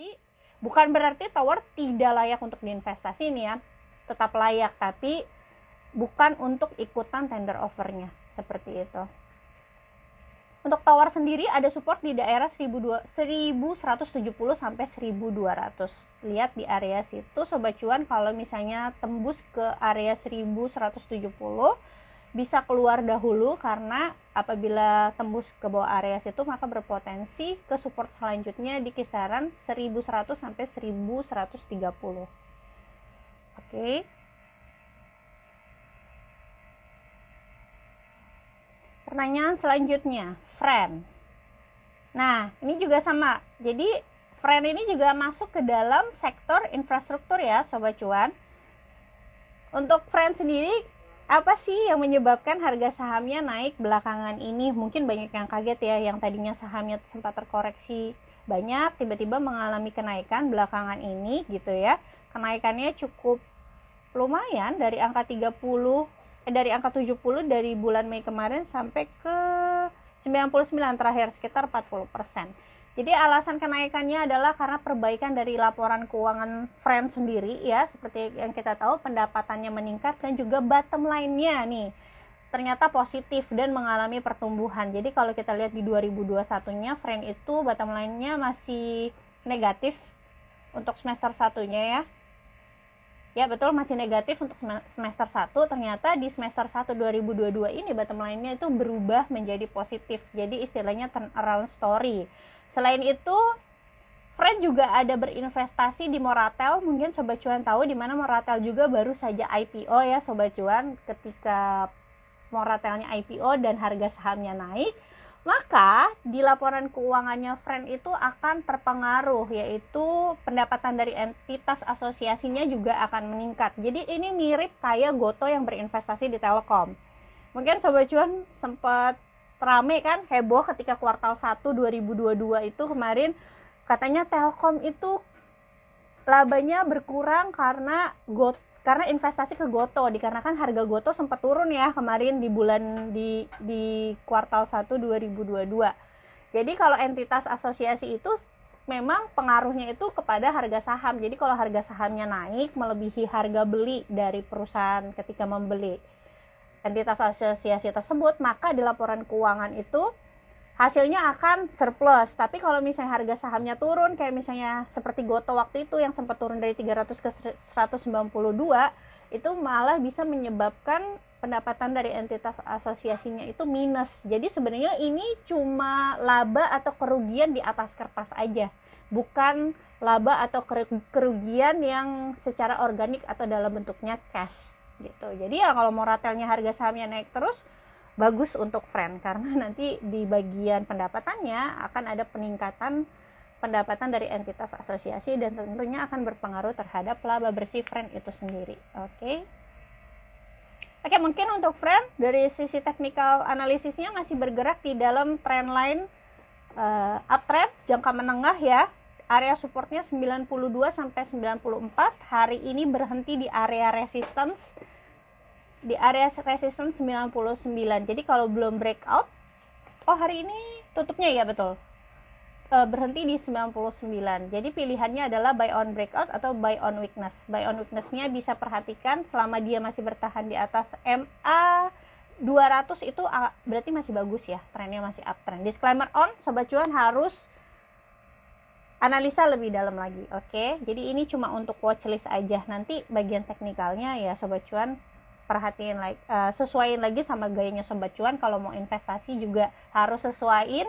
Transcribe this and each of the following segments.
Jadi bukan berarti tower tidak layak untuk diinvestasi nih ya, tetap layak tapi bukan untuk ikutan tender offernya seperti itu. Untuk tower sendiri ada support di daerah 1170 sampai 1200. Lihat di area situ sobat cuan kalau misalnya tembus ke area 1170 bisa keluar dahulu karena apabila tembus ke bawah area situ maka berpotensi ke support selanjutnya di kisaran 1100 sampai 1130. Oke. Okay. Pertanyaan selanjutnya, friend. Nah, ini juga sama. Jadi, friend ini juga masuk ke dalam sektor infrastruktur ya, sobat cuan. Untuk friend sendiri apa sih yang menyebabkan harga sahamnya naik belakangan ini? Mungkin banyak yang kaget ya, yang tadinya sahamnya sempat terkoreksi banyak, tiba-tiba mengalami kenaikan belakangan ini gitu ya. Kenaikannya cukup lumayan dari angka 30 eh, dari angka 70 dari bulan Mei kemarin sampai ke 99 terakhir sekitar 40 persen. Jadi alasan kenaikannya adalah karena perbaikan dari laporan keuangan Friend sendiri ya, seperti yang kita tahu pendapatannya meningkat dan juga bottom line-nya nih ternyata positif dan mengalami pertumbuhan. Jadi kalau kita lihat di 2021-nya Friend itu bottom line-nya masih negatif untuk semester satunya ya. Ya betul masih negatif untuk semester 1 Ternyata di semester 1 2022 ini bottom line-nya itu berubah menjadi positif Jadi istilahnya turnaround story Selain itu, Fred juga ada berinvestasi di Moratel. Mungkin Sobat Cuan tahu di mana Moratel juga baru saja IPO ya Sobat Cuan. Ketika Moratelnya IPO dan harga sahamnya naik, maka di laporan keuangannya Fred itu akan terpengaruh yaitu pendapatan dari entitas asosiasinya juga akan meningkat. Jadi ini mirip kayak Goto yang berinvestasi di Telkom. Mungkin Sobat Cuan sempat rame kan heboh ketika kuartal 1 2022 itu kemarin katanya Telkom itu labanya berkurang karena got karena investasi ke Goto dikarenakan harga Goto sempat turun ya kemarin di bulan di di kuartal 1 2022. Jadi kalau entitas asosiasi itu memang pengaruhnya itu kepada harga saham. Jadi kalau harga sahamnya naik melebihi harga beli dari perusahaan ketika membeli entitas asosiasi tersebut, maka di laporan keuangan itu hasilnya akan surplus. Tapi kalau misalnya harga sahamnya turun, kayak misalnya seperti Goto waktu itu yang sempat turun dari 300 ke 192, itu malah bisa menyebabkan pendapatan dari entitas asosiasinya itu minus. Jadi sebenarnya ini cuma laba atau kerugian di atas kertas aja, bukan laba atau kerugian yang secara organik atau dalam bentuknya cash gitu jadi ya kalau mau ratelnya harga sahamnya naik terus bagus untuk friend karena nanti di bagian pendapatannya akan ada peningkatan pendapatan dari entitas asosiasi dan tentunya akan berpengaruh terhadap laba bersih friend itu sendiri oke okay? Oke, mungkin untuk friend dari sisi technical analisisnya masih bergerak di dalam trend line uh, uptrend jangka menengah ya. Area supportnya 92 sampai 94. Hari ini berhenti di area resistance di area resistance 99. Jadi kalau belum breakout, oh hari ini tutupnya ya betul. E, berhenti di 99. Jadi pilihannya adalah buy on breakout atau buy on weakness. Buy on weaknessnya bisa perhatikan selama dia masih bertahan di atas MA 200 itu berarti masih bagus ya, trennya masih uptrend. Disclaimer on, sobat cuan harus analisa lebih dalam lagi oke okay? jadi ini cuma untuk watchlist aja nanti bagian teknikalnya ya sobat cuan perhatiin like uh, sesuaiin lagi sama gayanya sobat cuan kalau mau investasi juga harus sesuaiin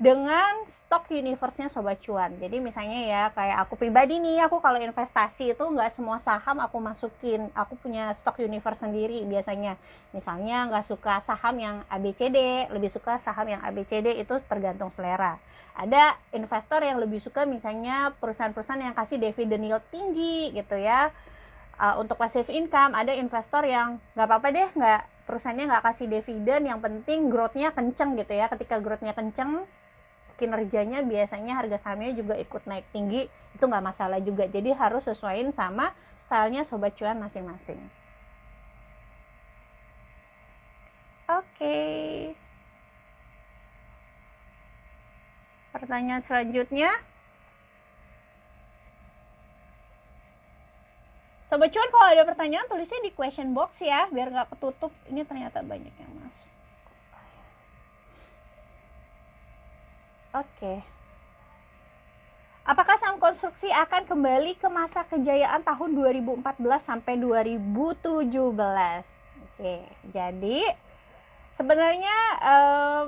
dengan stok universe-nya sobat cuan. Jadi misalnya ya kayak aku pribadi nih, aku kalau investasi itu nggak semua saham aku masukin. Aku punya stok universe sendiri biasanya. Misalnya nggak suka saham yang ABCD, lebih suka saham yang ABCD itu tergantung selera. Ada investor yang lebih suka misalnya perusahaan-perusahaan yang kasih dividend yield tinggi gitu ya. Uh, untuk passive income ada investor yang nggak apa-apa deh nggak perusahaannya nggak kasih dividen yang penting growth-nya kenceng gitu ya ketika growth-nya kenceng kinerjanya biasanya harga sahamnya juga ikut naik tinggi itu nggak masalah juga jadi harus sesuaiin sama stylenya sobat cuan masing-masing oke pertanyaan selanjutnya Sobat cuan kalau ada pertanyaan tulisnya di question box ya biar nggak ketutup ini ternyata banyak yang masuk Oke. Apakah saham konstruksi akan kembali ke masa kejayaan tahun 2014 sampai 2017? Oke, jadi sebenarnya e,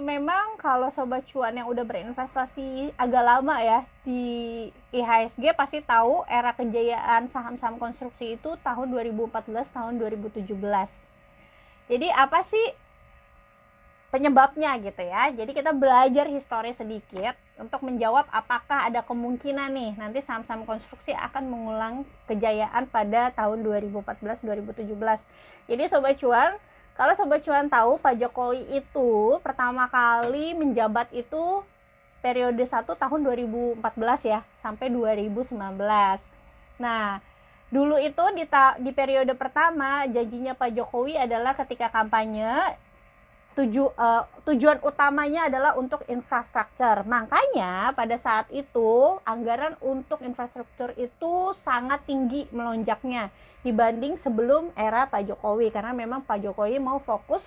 memang kalau sobat cuan yang udah berinvestasi agak lama ya di IHSG pasti tahu era kejayaan saham-saham konstruksi itu tahun 2014 tahun 2017. Jadi apa sih penyebabnya gitu ya. Jadi kita belajar histori sedikit untuk menjawab apakah ada kemungkinan nih nanti saham-saham konstruksi akan mengulang kejayaan pada tahun 2014-2017. Jadi sobat cuan, kalau sobat cuan tahu Pak Jokowi itu pertama kali menjabat itu periode 1 tahun 2014 ya sampai 2019. Nah, dulu itu di, di periode pertama janjinya Pak Jokowi adalah ketika kampanye tuju, uh, tujuan utamanya adalah untuk infrastruktur. Makanya pada saat itu anggaran untuk infrastruktur itu sangat tinggi melonjaknya dibanding sebelum era Pak Jokowi karena memang Pak Jokowi mau fokus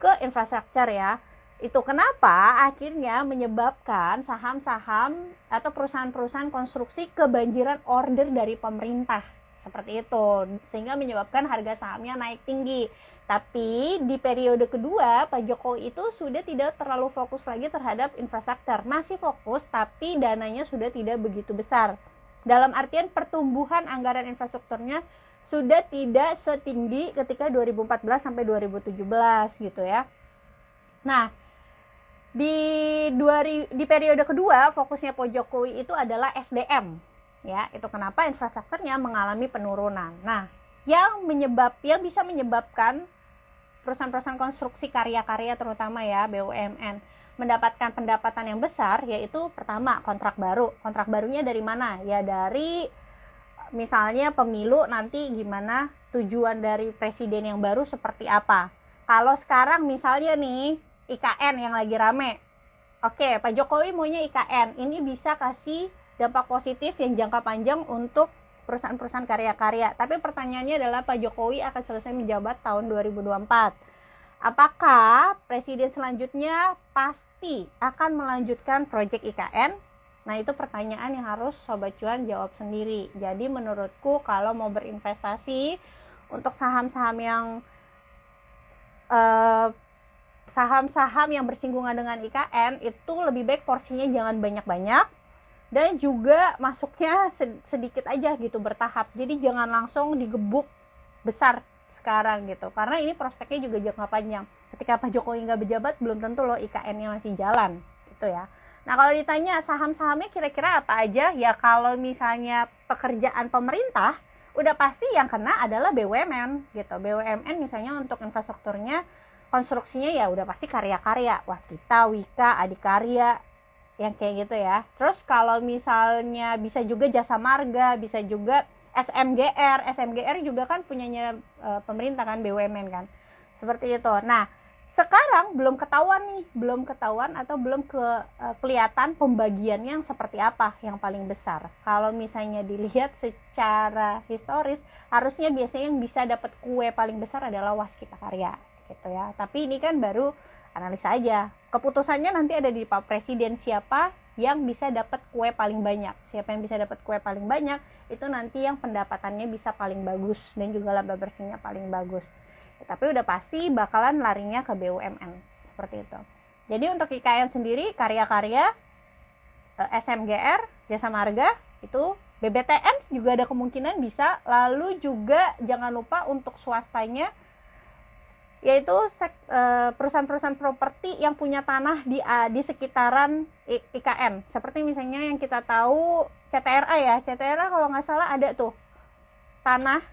ke infrastruktur ya. Itu kenapa akhirnya menyebabkan saham-saham atau perusahaan-perusahaan konstruksi kebanjiran order dari pemerintah seperti itu, sehingga menyebabkan harga sahamnya naik tinggi. Tapi di periode kedua, Pak Jokowi itu sudah tidak terlalu fokus lagi terhadap infrastruktur. Masih fokus, tapi dananya sudah tidak begitu besar. Dalam artian pertumbuhan anggaran infrastrukturnya sudah tidak setinggi ketika 2014 sampai 2017 gitu ya. Nah, di dua, di periode kedua fokusnya Pak Jokowi itu adalah SDM ya itu kenapa infrastrukturnya mengalami penurunan nah yang menyebab yang bisa menyebabkan perusahaan-perusahaan konstruksi karya-karya terutama ya BUMN mendapatkan pendapatan yang besar yaitu pertama kontrak baru kontrak barunya dari mana ya dari misalnya pemilu nanti gimana tujuan dari presiden yang baru seperti apa kalau sekarang misalnya nih IKN yang lagi rame oke Pak Jokowi maunya IKN ini bisa kasih dampak positif yang jangka panjang untuk perusahaan-perusahaan karya-karya. Tapi pertanyaannya adalah Pak Jokowi akan selesai menjabat tahun 2024. Apakah presiden selanjutnya pasti akan melanjutkan proyek IKN? Nah, itu pertanyaan yang harus sobat cuan jawab sendiri. Jadi menurutku kalau mau berinvestasi untuk saham-saham yang eh, saham-saham yang bersinggungan dengan IKN itu lebih baik porsinya jangan banyak-banyak dan juga masuknya sedikit aja gitu bertahap jadi jangan langsung digebuk besar sekarang gitu karena ini prospeknya juga jangka panjang ketika Pak Jokowi nggak berjabat belum tentu loh IKN-nya masih jalan gitu ya nah kalau ditanya saham-sahamnya kira-kira apa aja ya kalau misalnya pekerjaan pemerintah udah pasti yang kena adalah BUMN gitu BUMN misalnya untuk infrastrukturnya konstruksinya ya udah pasti karya-karya Waskita, Wika, Adikarya, yang kayak gitu ya. Terus kalau misalnya bisa juga jasa marga, bisa juga SMGR, SMGR juga kan punyanya e, pemerintah kan BUMN kan. Seperti itu. Nah, sekarang belum ketahuan nih, belum ketahuan atau belum ke e, kelihatan pembagiannya yang seperti apa yang paling besar. Kalau misalnya dilihat secara historis, harusnya biasanya yang bisa dapat kue paling besar adalah waskita karya gitu ya. Tapi ini kan baru analisa aja. Keputusannya nanti ada di Pak Presiden siapa yang bisa dapat kue paling banyak. Siapa yang bisa dapat kue paling banyak itu nanti yang pendapatannya bisa paling bagus dan juga laba bersihnya paling bagus. Ya, tapi udah pasti bakalan larinya ke BUMN seperti itu. Jadi untuk IKN sendiri karya-karya eh, SMGR, Jasa Marga itu BBTN juga ada kemungkinan bisa lalu juga jangan lupa untuk swastanya yaitu eh, perusahaan-perusahaan properti yang punya tanah di di sekitaran IKN seperti misalnya yang kita tahu CTRA ya CTRA kalau nggak salah ada tuh tanah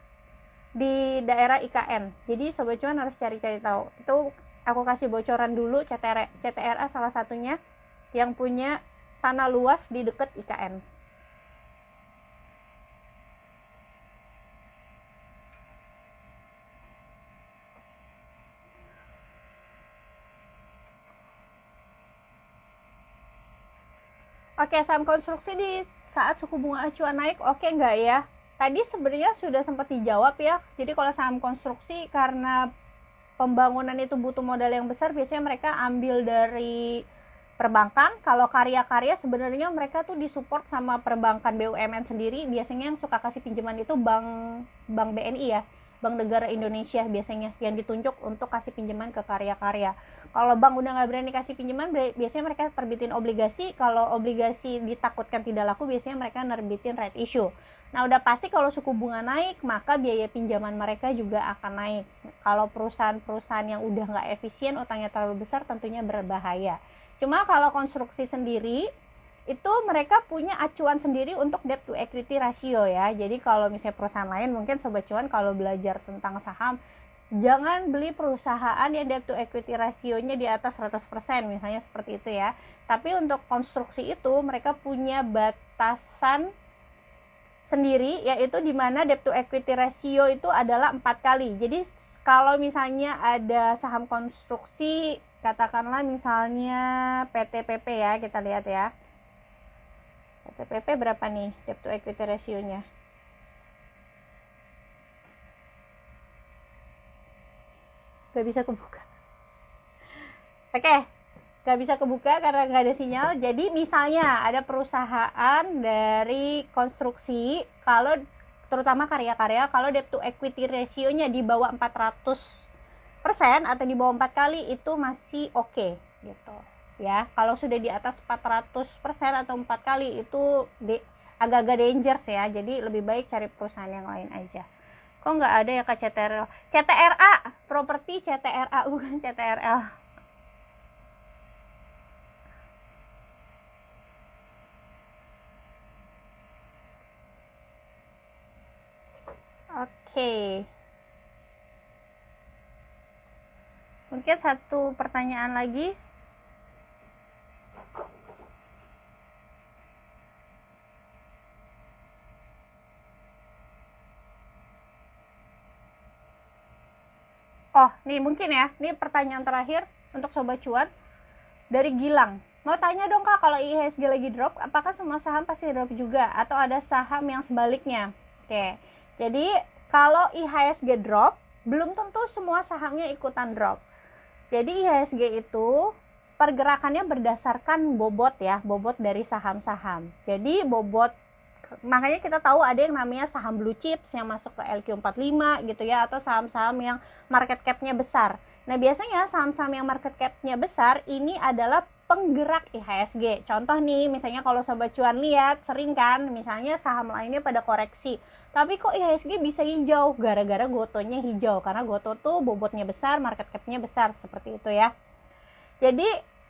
di daerah IKN jadi sobat cuan harus cari-cari tahu itu aku kasih bocoran dulu CTRA CTRA salah satunya yang punya tanah luas di dekat IKN Oke, saham konstruksi di saat suku bunga acuan naik oke okay nggak ya? Tadi sebenarnya sudah sempat dijawab ya. Jadi kalau saham konstruksi karena pembangunan itu butuh modal yang besar, biasanya mereka ambil dari perbankan. Kalau karya-karya sebenarnya mereka tuh disupport sama perbankan BUMN sendiri. Biasanya yang suka kasih pinjaman itu bank bank BNI ya. Bank Negara Indonesia biasanya yang ditunjuk untuk kasih pinjaman ke karya-karya. Kalau bank udah nggak berani kasih pinjaman, biasanya mereka terbitin obligasi. Kalau obligasi ditakutkan tidak laku, biasanya mereka nerbitin red issue. Nah, udah pasti kalau suku bunga naik, maka biaya pinjaman mereka juga akan naik. Kalau perusahaan-perusahaan yang udah nggak efisien, utangnya terlalu besar, tentunya berbahaya. Cuma kalau konstruksi sendiri, itu mereka punya acuan sendiri untuk debt to equity ratio ya. Jadi kalau misalnya perusahaan lain mungkin sobat cuan kalau belajar tentang saham jangan beli perusahaan yang debt to equity rasionya di atas 100% misalnya seperti itu ya. Tapi untuk konstruksi itu mereka punya batasan sendiri yaitu di mana debt to equity ratio itu adalah empat kali. Jadi kalau misalnya ada saham konstruksi katakanlah misalnya PTPP ya kita lihat ya PPP berapa nih debt to equity ratio-nya? Gak bisa kebuka. Oke, okay. gak bisa kebuka karena gak ada sinyal. Jadi misalnya ada perusahaan dari konstruksi, kalau terutama karya-karya, kalau debt to equity ratio-nya di bawah 400 persen atau di bawah 4 kali itu masih oke okay, gitu ya kalau sudah di atas 400% atau empat kali itu agak-agak dangerous ya jadi lebih baik cari perusahaan yang lain aja kok nggak ada ya kak CTRL CTRA properti CTRA bukan CTRL oke okay. mungkin satu pertanyaan lagi Oh, nih mungkin ya. Ini pertanyaan terakhir untuk sobat cuan dari Gilang. Mau tanya dong Kak, kalau IHSG lagi drop, apakah semua saham pasti drop juga atau ada saham yang sebaliknya? Oke. Jadi, kalau IHSG drop, belum tentu semua sahamnya ikutan drop. Jadi IHSG itu pergerakannya berdasarkan bobot ya, bobot dari saham-saham. Jadi bobot makanya kita tahu ada yang namanya saham blue chips yang masuk ke LQ45 gitu ya atau saham-saham yang market cap-nya besar. Nah, biasanya saham-saham yang market cap-nya besar ini adalah penggerak IHSG. Contoh nih, misalnya kalau sobat cuan lihat sering kan misalnya saham lainnya pada koreksi. Tapi kok IHSG bisa hijau? Gara-gara gotonya hijau karena goto tuh bobotnya besar, market cap-nya besar seperti itu ya. Jadi,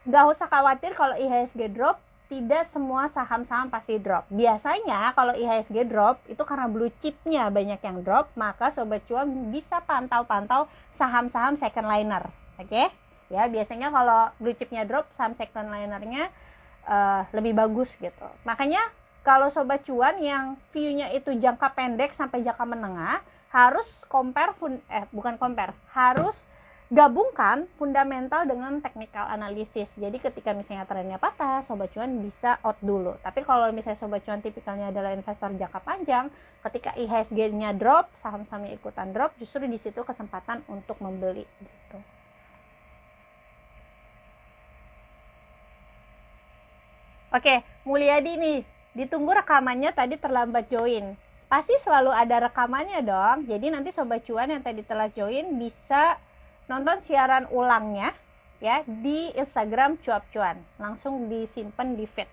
gak usah khawatir kalau IHSG drop tidak semua saham-saham pasti drop. Biasanya kalau IHSG drop itu karena blue chipnya banyak yang drop, maka sobat cuan bisa pantau-pantau saham-saham second liner. Oke? Okay? Ya, biasanya kalau blue chipnya drop, saham second linernya uh, lebih bagus gitu. Makanya kalau sobat cuan yang view-nya itu jangka pendek sampai jangka menengah harus compare fun eh bukan compare, harus gabungkan fundamental dengan technical analysis. Jadi ketika misalnya trennya patah, sobat cuan bisa out dulu. Tapi kalau misalnya sobat cuan tipikalnya adalah investor jangka panjang, ketika IHSG-nya drop, saham-sahamnya ikutan drop, justru di situ kesempatan untuk membeli gitu. Oke, Mulyadi nih, ditunggu rekamannya tadi terlambat join. Pasti selalu ada rekamannya dong. Jadi nanti sobat cuan yang tadi telah join bisa nonton siaran ulangnya ya di Instagram cuap cuan langsung disimpan di feed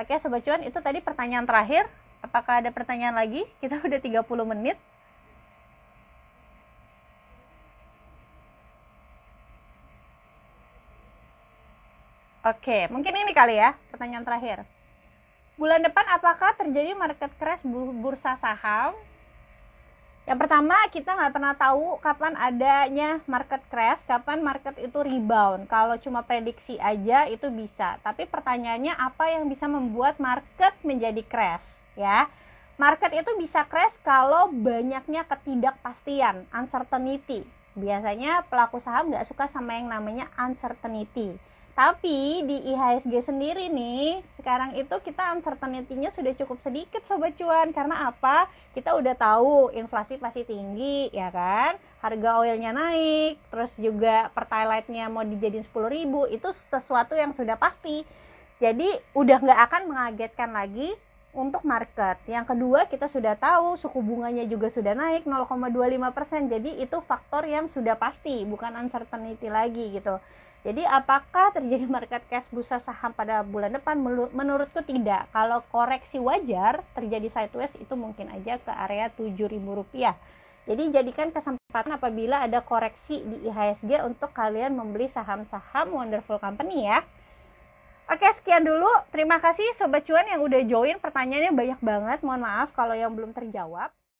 oke sobat cuan itu tadi pertanyaan terakhir apakah ada pertanyaan lagi kita udah 30 menit Oke, mungkin ini kali ya pertanyaan terakhir. Bulan depan apakah terjadi market crash bursa saham yang pertama, kita nggak pernah tahu kapan adanya market crash, kapan market itu rebound. Kalau cuma prediksi aja itu bisa, tapi pertanyaannya apa yang bisa membuat market menjadi crash, ya? Market itu bisa crash kalau banyaknya ketidakpastian, uncertainty. Biasanya pelaku saham nggak suka sama yang namanya uncertainty. Tapi di IHSG sendiri nih, sekarang itu kita uncertainty-nya sudah cukup sedikit sobat cuan. Karena apa? Kita udah tahu inflasi pasti tinggi, ya kan? Harga oilnya naik, terus juga pertalite-nya mau dijadiin 10 ribu, itu sesuatu yang sudah pasti. Jadi udah nggak akan mengagetkan lagi untuk market. Yang kedua kita sudah tahu suku bunganya juga sudah naik 0,25%. Jadi itu faktor yang sudah pasti, bukan uncertainty lagi gitu. Jadi apakah terjadi market crash busa saham pada bulan depan? Menurutku tidak. Kalau koreksi wajar terjadi sideways itu mungkin aja ke area Rp7.000. Jadi jadikan kesempatan apabila ada koreksi di IHSG untuk kalian membeli saham-saham Wonderful Company ya. Oke, sekian dulu. Terima kasih sobat cuan yang udah join. Pertanyaannya banyak banget. Mohon maaf kalau yang belum terjawab.